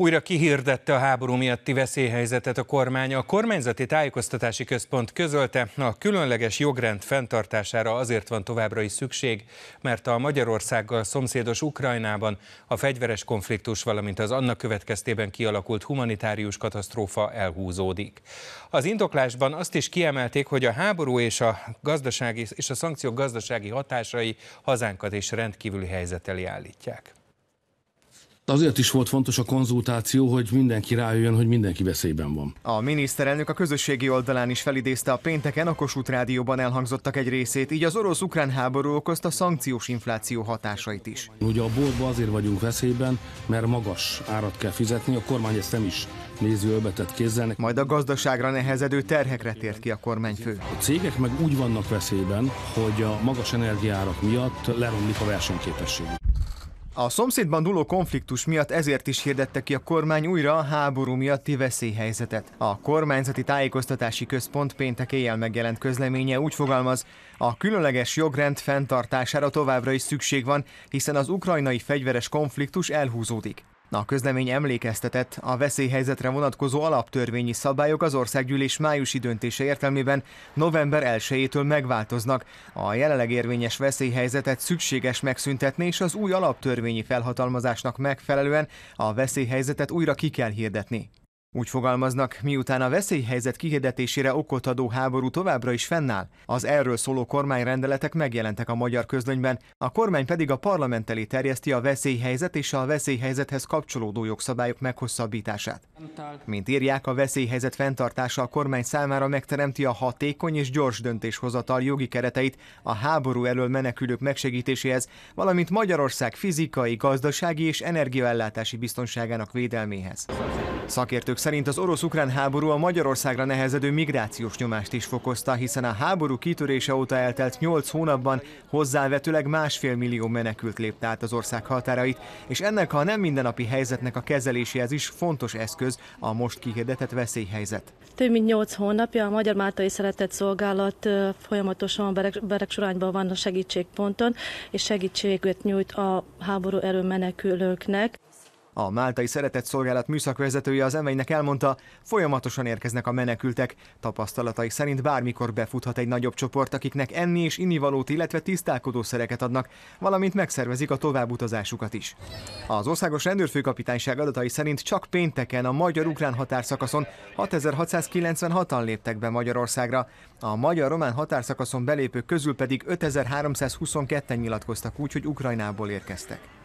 Újra kihirdette a háború miatti veszélyhelyzetet a kormány. A kormányzati tájékoztatási központ közölte, a különleges jogrend fenntartására azért van továbbra is szükség, mert a Magyarországgal szomszédos Ukrajnában a fegyveres konfliktus, valamint az annak következtében kialakult humanitárius katasztrófa elhúzódik. Az indoklásban azt is kiemelték, hogy a háború és a, gazdasági, és a szankciók gazdasági hatásai hazánkat is rendkívüli helyzet elé állítják azért is volt fontos a konzultáció, hogy mindenki rájöjjön, hogy mindenki veszélyben van. A miniszterelnök a közösségi oldalán is felidézte a pénteken a Kossuth Rádióban elhangzottak egy részét, így az orosz-ukrán háború okozta szankciós infláció hatásait is. Ugye a boltba azért vagyunk veszélyben, mert magas árat kell fizetni, a kormány ezt nem is néző öbetett kézzel. Majd a gazdaságra nehezedő terhekre tért ki a kormányfő. A cégek meg úgy vannak veszélyben, hogy a magas energiárak miatt leromlik a versenyképességük. A szomszédban duló konfliktus miatt ezért is hirdette ki a kormány újra a háború miatti veszélyhelyzetet. A kormányzati tájékoztatási központ péntek éjjel megjelent közleménye úgy fogalmaz, a különleges jogrend fenntartására továbbra is szükség van, hiszen az ukrajnai fegyveres konfliktus elhúzódik. A közlemény emlékeztetett, a veszélyhelyzetre vonatkozó alaptörvényi szabályok az országgyűlés májusi döntése értelmében november 1-től megváltoznak. A jelenleg érvényes veszélyhelyzetet szükséges megszüntetni, és az új alaptörvényi felhatalmazásnak megfelelően a veszélyhelyzetet újra ki kell hirdetni. Úgy fogalmaznak, miután a veszélyhelyzet kihirdetésére okot adó háború továbbra is fennáll, az erről szóló kormányrendeletek megjelentek a magyar közlönyben, a kormány pedig a parlament elé terjeszti a veszélyhelyzet és a veszélyhelyzethez kapcsolódó jogszabályok meghosszabbítását. Mint írják, a veszélyhelyzet fenntartása a kormány számára megteremti a hatékony és gyors döntéshozatal jogi kereteit a háború elől menekülők megsegítéséhez, valamint Magyarország fizikai, gazdasági és energiaellátási biztonságának védelméhez. Szakértők szerint az orosz-ukrán háború a Magyarországra nehezedő migrációs nyomást is fokozta, hiszen a háború kitörése óta eltelt 8 hónapban hozzávetőleg másfél millió menekült lépte át az ország határait, és ennek a nem mindennapi helyzetnek a kezeléséhez is fontos eszköz a most kihirdetett veszélyhelyzet. Több mint 8 hónapja a Magyar Máltai Szeretett Szolgálat folyamatosan Berek, sorányban van a segítségponton, és segítséget nyújt a háború erő menekülőknek. A Máltai Szeretett Szolgálat műszakvezetője az emeinek elmondta, folyamatosan érkeznek a menekültek. Tapasztalatai szerint bármikor befuthat egy nagyobb csoport, akiknek enni és innivalót, illetve szereket adnak, valamint megszervezik a továbbutazásukat is. Az Országos Rendőrfőkapitányság adatai szerint csak pénteken a magyar-ukrán határszakaszon 6696-an léptek be Magyarországra, a magyar-román határszakaszon belépők közül pedig 5322-en nyilatkoztak úgy, hogy Ukrajnából érkeztek.